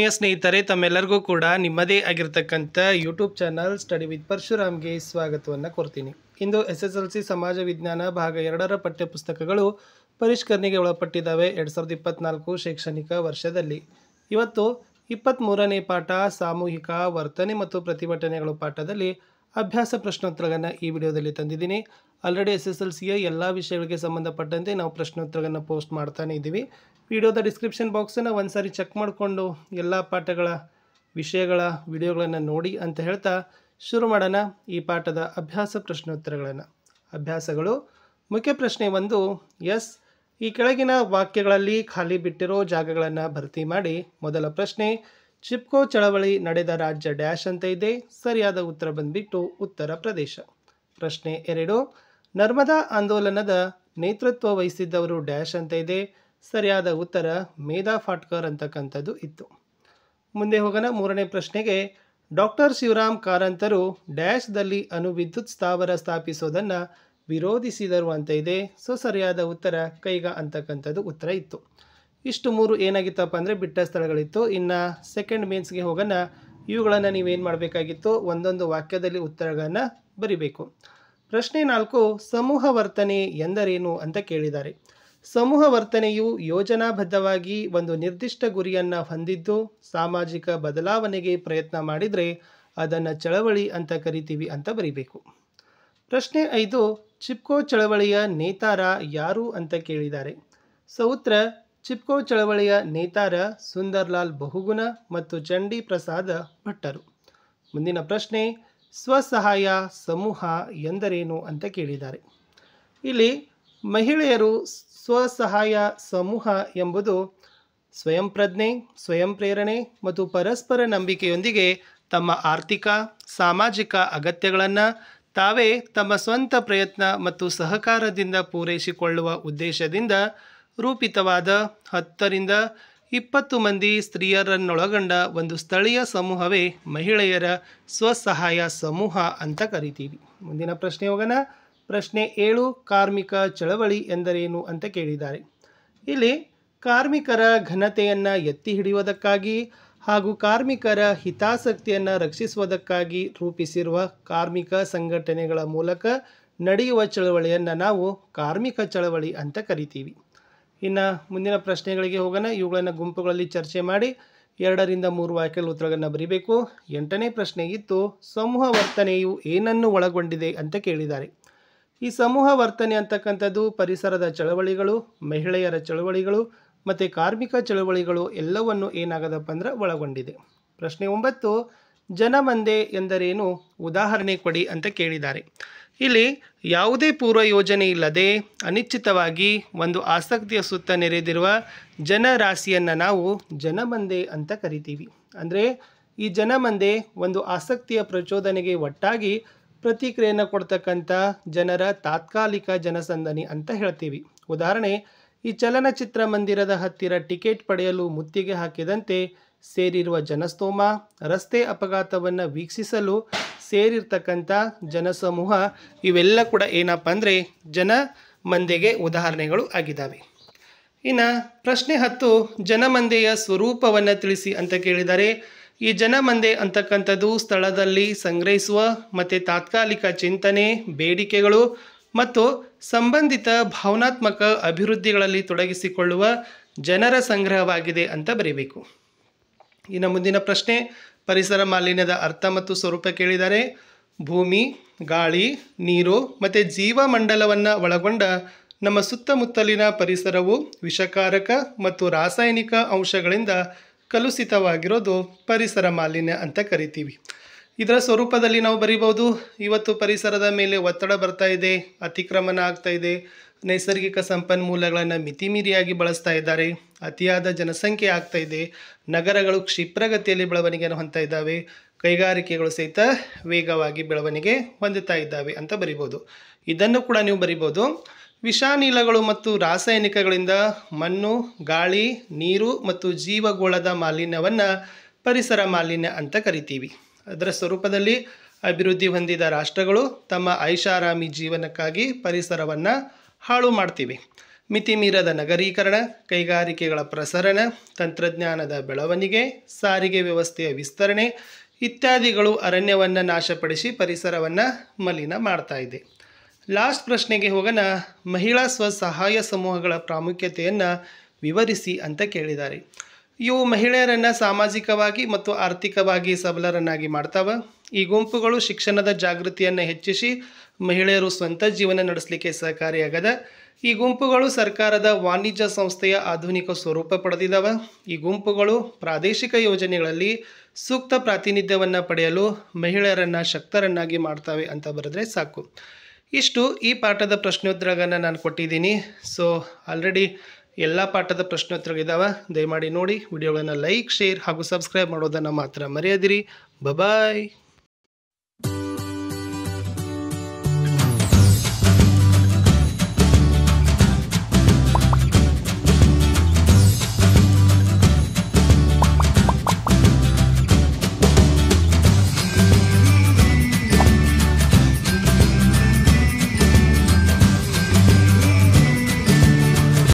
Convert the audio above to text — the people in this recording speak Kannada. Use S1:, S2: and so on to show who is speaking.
S1: ಆತ್ಮೀಯ ಸ್ನೇಹಿತರೆ ತಮ್ಮೆಲ್ಲರಿಗೂ ಕೂಡ ನಿಮ್ಮದೇ ಆಗಿರತಕ್ಕಂಥ ಯೂಟ್ಯೂಬ್ ಚಾನಲ್ ಸ್ಟಡಿ ವಿತ್ ಪರಶುರಾಮ್ಗೆ ಸ್ವಾಗತವನ್ನು ಕೋರ್ತೀನಿ ಇಂದು ಎಸ್ ಎಸ್ ಎಲ್ ಸಿ ಸಮಾಜ ವಿಜ್ಞಾನ ಭಾಗ ಎರಡರ ಪಠ್ಯಪುಸ್ತಕಗಳು ಪರಿಷ್ಕರಣೆಗೆ ಒಳಪಟ್ಟಿದ್ದಾವೆ ಎರಡು ಸಾವಿರದ ಇಪ್ಪತ್ತ್ನಾಲ್ಕು ಶೈಕ್ಷಣಿಕ ವರ್ಷದಲ್ಲಿ ಇವತ್ತು ಇಪ್ಪತ್ತ್ಮೂರನೇ ಪಾಠ ಸಾಮೂಹಿಕ ವರ್ತನೆ ಮತ್ತು ಪ್ರತಿಭಟನೆಗಳು ಪಾಠದಲ್ಲಿ ಅಭ್ಯಾಸ ಪ್ರಶ್ನೋತ್ತರಗಳನ್ನು ಈ ವಿಡಿಯೋದಲ್ಲಿ ತಂದಿದ್ದೀನಿ ಆಲ್ರೆಡಿ ಎಸ್ ಎಸ್ ಎಲ್ ಸಿಯ ಎಲ್ಲ ವಿಷಯಗಳಿಗೆ ಸಂಬಂಧಪಟ್ಟಂತೆ ನಾವು ಪ್ರಶ್ನೋತ್ತರಗಳನ್ನು ಪೋಸ್ಟ್ ಮಾಡ್ತಾನೆ ಇದ್ದೀವಿ ವಿಡಿಯೋದ ಡಿಸ್ಕ್ರಿಪ್ಷನ್ ಬಾಕ್ಸನ್ನು ಒಂದು ಸಾರಿ ಚೆಕ್ ಮಾಡಿಕೊಂಡು ಎಲ್ಲ ಪಾಠಗಳ ವಿಷಯಗಳ ವಿಡಿಯೋಗಳನ್ನು ನೋಡಿ ಅಂತ ಹೇಳ್ತಾ ಶುರು ಮಾಡೋಣ ಈ ಪಾಠದ ಅಭ್ಯಾಸ ಪ್ರಶ್ನೋತ್ತರಗಳನ್ನು ಅಭ್ಯಾಸಗಳು ಮುಖ್ಯ ಪ್ರಶ್ನೆ ಒಂದು ಎಸ್ ಈ ಕೆಳಗಿನ ವಾಕ್ಯಗಳಲ್ಲಿ ಖಾಲಿ ಬಿಟ್ಟಿರೋ ಜಾಗಗಳನ್ನು ಭರ್ತಿ ಮಾಡಿ ಮೊದಲ ಪ್ರಶ್ನೆ ಚಿಪ್ಕೋ ಚಳವಳಿ ನಡೆದ ರಾಜ್ಯ ಡ್ಯಾಶ್ ಅಂತ ಇದೆ ಸರಿಯಾದ ಉತ್ತರ ಬಂದ್ಬಿಟ್ಟು ಉತ್ತರ ಪ್ರದೇಶ ಪ್ರಶ್ನೆ ಎರಡು ನರ್ಮದಾ ಆಂದೋಲನದ ನೇತೃತ್ವ ವಹಿಸಿದ್ದವರು ಡ್ಯಾಶ್ ಅಂತ ಇದೆ ಸರಿಯಾದ ಉತ್ತರ ಮೇಧಾ ಫಾಟ್ಕರ್ ಅಂತಕ್ಕಂಥದ್ದು ಇತ್ತು ಮುಂದೆ ಹೋಗೋಣ ಮೂರನೇ ಪ್ರಶ್ನೆಗೆ ಡಾಕ್ಟರ್ ಶಿವರಾಮ್ ಕಾರಂತರು ಡ್ಯಾಶ್ದಲ್ಲಿ ಅಣುವಿದ್ಯುತ್ ಸ್ಥಾವರ ಸ್ಥಾಪಿಸೋದನ್ನು ವಿರೋಧಿಸಿದರು ಅಂತ ಇದೆ ಸೊ ಸರಿಯಾದ ಉತ್ತರ ಕೈಗ ಅಂತಕ್ಕಂಥದ್ದು ಉತ್ತರ ಇತ್ತು ಇಷ್ಟು ಮೂರು ಏನಾಗಿತ್ತಪ್ಪ ಅಂದರೆ ಬಿಟ್ಟ ಸ್ಥಳಗಳಿತ್ತು ಇನ್ನು ಸೆಕೆಂಡ್ ಮೀನ್ಸ್ಗೆ ಹೋಗೋಣ ಇವುಗಳನ್ನು ನೀವೇನು ಮಾಡಬೇಕಾಗಿತ್ತು ಒಂದೊಂದು ವಾಕ್ಯದಲ್ಲಿ ಉತ್ತರಗಳನ್ನು ಬರಿಬೇಕು ಪ್ರಶ್ನೆ ನಾಲ್ಕು ಸಮೂಹ ವರ್ತನೆ ಎಂದರೇನು ಅಂತ ಕೇಳಿದ್ದಾರೆ ಸಮೂಹ ವರ್ತನೆಯು ಯೋಜನಾಬದ್ಧವಾಗಿ ಒಂದು ನಿರ್ದಿಷ್ಟ ಗುರಿಯನ್ನು ಹೊಂದಿದ್ದು ಸಾಮಾಜಿಕ ಬದಲಾವಣೆಗೆ ಪ್ರಯತ್ನ ಮಾಡಿದರೆ ಅದನ್ನು ಚಳವಳಿ ಅಂತ ಕರಿತೀವಿ ಅಂತ ಬರೀಬೇಕು ಪ್ರಶ್ನೆ ಐದು ಚಿಪ್ಕೋ ಚಳವಳಿಯ ನೇತಾರ ಯಾರು ಅಂತ ಕೇಳಿದ್ದಾರೆ ಸೌತ್ರ ಚಿಪ್ಕೋ ಚಳವಳಿಯ ನೇತಾರ ಸುಂದರ್ಲಾಲ್ ಬಹುಗುಣ ಮತ್ತು ಚಂಡಿ ಪ್ರಸಾದ ಭಟ್ಟರು ಮುಂದಿನ ಪ್ರಶ್ನೆ ಸ್ವಸಹಾಯ ಸಮೂಹ ಎಂದರೇನು ಅಂತ ಕೇಳಿದ್ದಾರೆ ಇಲ್ಲಿ ಮಹಿಳೆಯರು ಸ್ವಸಹಾಯ ಸಮೂಹ ಎಂಬುದು ಸ್ವಯಂ ಪ್ರಜ್ಞೆ ಸ್ವಯಂ ಪ್ರೇರಣೆ ಮತ್ತು ಪರಸ್ಪರ ನಂಬಿಕೆಯೊಂದಿಗೆ ತಮ್ಮ ಆರ್ಥಿಕ ಸಾಮಾಜಿಕ ಅಗತ್ಯಗಳನ್ನು ತಾವೇ ತಮ್ಮ ಸ್ವಂತ ಪ್ರಯತ್ನ ಮತ್ತು ಸಹಕಾರದಿಂದ ಪೂರೈಸಿಕೊಳ್ಳುವ ಉದ್ದೇಶದಿಂದ ರೂಪಿತವಾದ ಹತ್ತರಿಂದ ಇಪ್ಪತ್ತು ಮಂದಿ ಸ್ತ್ರೀಯರನ್ನೊಳಗೊಂಡ ಒಂದು ಸ್ಥಳೀಯ ಸಮೂಹವೇ ಮಹಿಳೆಯರ ಸ್ವಸಹಾಯ ಸಮೂಹ ಅಂತ ಕರಿತೀವಿ ಮುಂದಿನ ಪ್ರಶ್ನೆ ಹೋಗೋಣ ಪ್ರಶ್ನೆ ಏಳು ಕಾರ್ಮಿಕ ಚಳವಳಿ ಎಂದರೇನು ಅಂತ ಕೇಳಿದ್ದಾರೆ ಇಲ್ಲಿ ಕಾರ್ಮಿಕರ ಘನತೆಯನ್ನು ಎತ್ತಿ ಹಿಡಿಯುವುದಕ್ಕಾಗಿ ಹಾಗೂ ಕಾರ್ಮಿಕರ ಹಿತಾಸಕ್ತಿಯನ್ನು ರಕ್ಷಿಸುವುದಕ್ಕಾಗಿ ರೂಪಿಸಿರುವ ಕಾರ್ಮಿಕ ಸಂಘಟನೆಗಳ ಮೂಲಕ ನಡೆಯುವ ಚಳವಳಿಯನ್ನು ನಾವು ಕಾರ್ಮಿಕ ಚಳವಳಿ ಅಂತ ಕರಿತೀವಿ ಇನ್ನು ಮುಂದಿನ ಪ್ರಶ್ನೆಗಳಿಗೆ ಹೋಗೋಣ ಇವುಗಳನ್ನು ಗುಂಪುಗಳಲ್ಲಿ ಚರ್ಚೆ ಮಾಡಿ ಎರಡರಿಂದ ಮೂರು ವಾಕ್ಯಗಳ ಉತ್ತರಗಳನ್ನು ಬರೀಬೇಕು ಎಂಟನೇ ಪ್ರಶ್ನೆ ಇತ್ತು ಸಮೂಹ ವರ್ತನೆಯು ಏನನ್ನು ಒಳಗೊಂಡಿದೆ ಅಂತ ಕೇಳಿದ್ದಾರೆ ಈ ಸಮೂಹ ವರ್ತನೆ ಅಂತಕ್ಕಂಥದ್ದು ಪರಿಸರದ ಚಳವಳಿಗಳು ಮಹಿಳೆಯರ ಚಳವಳಿಗಳು ಮತ್ತು ಕಾರ್ಮಿಕ ಚಳವಳಿಗಳು ಎಲ್ಲವನ್ನು ಏನಾಗದಪ್ಪ ಅಂದ್ರೆ ಒಳಗೊಂಡಿದೆ ಪ್ರಶ್ನೆ ಒಂಬತ್ತು ಜನಮಂದೆ ಎಂದರೇನು ಉದಾಹರಣೆ ಕೊಡಿ ಅಂತ ಕೇಳಿದ್ದಾರೆ ಇಲ್ಲಿ ಯಾವುದೇ ಪೂರ್ವ ಯೋಜನೆ ಇಲ್ಲದೆ ಅನಿಶ್ಚಿತವಾಗಿ ಒಂದು ಆಸಕ್ತಿಯ ಸುತ್ತ ನೆರೆದಿರುವ ಜನರಾಶಿಯನ್ನು ನಾವು ಜನಮಂದೆ ಅಂತ ಕರಿತೀವಿ ಅಂದರೆ ಈ ಜನಮಂದೆ ಒಂದು ಆಸಕ್ತಿಯ ಪ್ರಚೋದನೆಗೆ ಒಟ್ಟಾಗಿ ಪ್ರತಿಕ್ರಿಯೆಯನ್ನು ಕೊಡ್ತಕ್ಕಂಥ ಜನರ ತಾತ್ಕಾಲಿಕ ಜನಸಂದಣಿ ಅಂತ ಹೇಳ್ತೀವಿ ಉದಾಹರಣೆ ಈ ಚಲನಚಿತ್ರ ಮಂದಿರದ ಹತ್ತಿರ ಟಿಕೆಟ್ ಪಡೆಯಲು ಮುತ್ತಿಗೆ ಹಾಕಿದಂತೆ ಸೇರಿರುವ ಜನಸ್ತೋಮ ರಸ್ತೆ ಅಪಘಾತವನ್ನು ವೀಕ್ಷಿಸಲು ಸೇರಿರ್ತಕ್ಕಂಥ ಜನಸಮೂಹ ಇವೆಲ್ಲ ಕೂಡ ಏನಪ್ಪ ಅಂದರೆ ಜನ ಮಂದೆಗೆ ಉದಾಹರಣೆಗಳು ಆಗಿದ್ದಾವೆ ಇನ್ನು ಪ್ರಶ್ನೆ ಹತ್ತು ಜನಮಂದೆಯ ಸ್ವರೂಪವನ್ನು ತಿಳಿಸಿ ಅಂತ ಕೇಳಿದರೆ ಈ ಜನಮಂದೆ ಅಂತಕ್ಕಂಥದ್ದು ಸ್ಥಳದಲ್ಲಿ ಸಂಗ್ರಹಿಸುವ ಮತ್ತು ತಾತ್ಕಾಲಿಕ ಚಿಂತನೆ ಬೇಡಿಕೆಗಳು ಮತ್ತು ಸಂಬಂಧಿತ ಭಾವನಾತ್ಮಕ ಅಭಿವೃದ್ಧಿಗಳಲ್ಲಿ ತೊಡಗಿಸಿಕೊಳ್ಳುವ ಜನರ ಸಂಗ್ರಹವಾಗಿದೆ ಅಂತ ಬರೀಬೇಕು ಇನ್ನು ಮುಂದಿನ ಪ್ರಶ್ನೆ ಪರಿಸರ ಮಾಲಿನ್ಯದ ಅರ್ಥ ಮತ್ತು ಸ್ವರೂಪ ಕೇಳಿದ್ದಾರೆ ಭೂಮಿ ಗಾಳಿ ನೀರು ಮತ್ತು ಜೀವಮಂಡಲವನ್ನು ಒಳಗೊಂಡ ನಮ್ಮ ಸುತ್ತಮುತ್ತಲಿನ ಪರಿಸರವು ವಿಷಕಾರಕ ಮತ್ತು ರಾಸಾಯನಿಕ ಅಂಶಗಳಿಂದ ಕಲುಷಿತವಾಗಿರೋದು ಪರಿಸರ ಮಾಲಿನ್ಯ ಅಂತ ಕರಿತೀವಿ ಇದರ ಸ್ವರೂಪದಲ್ಲಿ ನಾವು ಬರೀಬಹುದು ಇವತ್ತು ಪರಿಸರದ ಮೇಲೆ ಒತ್ತಡ ಬರ್ತಾ ಇದೆ ಅತಿಕ್ರಮಣ ಆಗ್ತಾ ಇದೆ ನೈಸರ್ಗಿಕ ಸಂಪನ್ಮೂಲಗಳನ್ನು ಮಿತಿಮೀರಿಯಾಗಿ ಬಳಸ್ತಾ ಇದ್ದಾರೆ ಅತಿಯಾದ ಜನಸಂಖ್ಯೆ ಆಗ್ತಾ ಇದೆ ನಗರಗಳು ಕ್ಷಿಪ್ರಗತಿಯಲ್ಲಿ ಬೆಳವಣಿಗೆಯನ್ನು ಹೊಂದ್ತಾ ಇದ್ದಾವೆ ಕೈಗಾರಿಕೆಗಳು ಸಹಿತ ವೇಗವಾಗಿ ಬೆಳವಣಿಗೆ ಹೊಂದುತ್ತಾ ಇದ್ದಾವೆ ಅಂತ ಬರಿಬೋದು ಇದನ್ನು ಕೂಡ ನೀವು ಬರಿಬೋದು ವಿಷಾನಿಲಗಳು ಮತ್ತು ರಾಸಾಯನಿಕಗಳಿಂದ ಮಣ್ಣು ಗಾಳಿ ನೀರು ಮತ್ತು ಜೀವಗೋಳದ ಮಾಲಿನ್ಯವನ್ನು ಪರಿಸರ ಮಾಲಿನ್ಯ ಅಂತ ಕರಿತೀವಿ ಅದರ ಸ್ವರೂಪದಲ್ಲಿ ಅಭಿವೃದ್ಧಿ ಹೊಂದಿದ ರಾಷ್ಟ್ರಗಳು ತಮ್ಮ ಐಷಾರಾಮಿ ಜೀವನಕ್ಕಾಗಿ ಪರಿಸರವನ್ನು ಹಾಳು ಮಾಡ್ತೀವಿ ಮೀರದ ನಗರೀಕರಣ ಕೈಗಾರಿಕೆಗಳ ಪ್ರಸರಣ ತಂತ್ರಜ್ಞಾನದ ಬೆಳವಣಿಗೆ ಸಾರಿಗೆ ವ್ಯವಸ್ಥೆಯ ವಿಸ್ತರಣೆ ಇತ್ಯಾದಿಗಳು ಅರಣ್ಯವನ್ನು ನಾಶಪಡಿಸಿ ಪರಿಸರವನ್ನು ಮಲಿನ ಮಾಡ್ತಾ ಇದೆ ಲಾಸ್ಟ್ ಪ್ರಶ್ನೆಗೆ ಹೋಗೋಣ ಮಹಿಳಾ ಸ್ವಸಹಾಯ ಸಮೂಹಗಳ ಪ್ರಾಮುಖ್ಯತೆಯನ್ನು ವಿವರಿಸಿ ಅಂತ ಕೇಳಿದ್ದಾರೆ ಇವು ಮಹಿಳೆಯರನ್ನು ಸಾಮಾಜಿಕವಾಗಿ ಮತ್ತು ಆರ್ಥಿಕವಾಗಿ ಸಬಲರನ್ನಾಗಿ ಮಾಡ್ತಾವೆ ಈ ಗುಂಪುಗಳು ಶಿಕ್ಷಣದ ಜಾಗೃತಿಯನ್ನು ಹೆಚ್ಚಿಸಿ ಮಹಿಳೆಯರು ಸ್ವಂತ ಜೀವನ ನಡೆಸಲಿಕ್ಕೆ ಸಹಕಾರಿಯಾಗದ ಈ ಗುಂಪುಗಳು ಸರ್ಕಾರದ ವಾಣಿಜ್ಯ ಸಂಸ್ಥೆಯ ಆಧುನಿಕ ಸ್ವರೂಪ ಪಡೆದಿದ್ದಾವೆ ಈ ಗುಂಪುಗಳು ಪ್ರಾದೇಶಿಕ ಯೋಜನೆಗಳಲ್ಲಿ ಸೂಕ್ತ ಪ್ರಾತಿನಿಧ್ಯವನ್ನು ಪಡೆಯಲು ಮಹಿಳೆಯರನ್ನು ಶಕ್ತರನ್ನಾಗಿ ಮಾಡ್ತವೆ ಅಂತ ಬರೆದ್ರೆ ಸಾಕು ಇಷ್ಟು ಈ ಪಾಠದ ಪ್ರಶ್ನೋತ್ತರಗಳನ್ನು ನಾನು ಕೊಟ್ಟಿದ್ದೀನಿ ಸೊ ಆಲ್ರೆಡಿ ಎಲ್ಲ ಪಾಠದ ಪ್ರಶ್ನೋತ್ತರಗಳಿದ್ದಾವೆ ದಯಮಾಡಿ ನೋಡಿ ವಿಡಿಯೋಗಳನ್ನು ಲೈಕ್ ಶೇರ್ ಹಾಗೂ ಸಬ್ಸ್ಕ್ರೈಬ್ ಮಾಡೋದನ್ನು ಮಾತ್ರ ಮರೆಯದಿರಿ ಬಬಾಯ್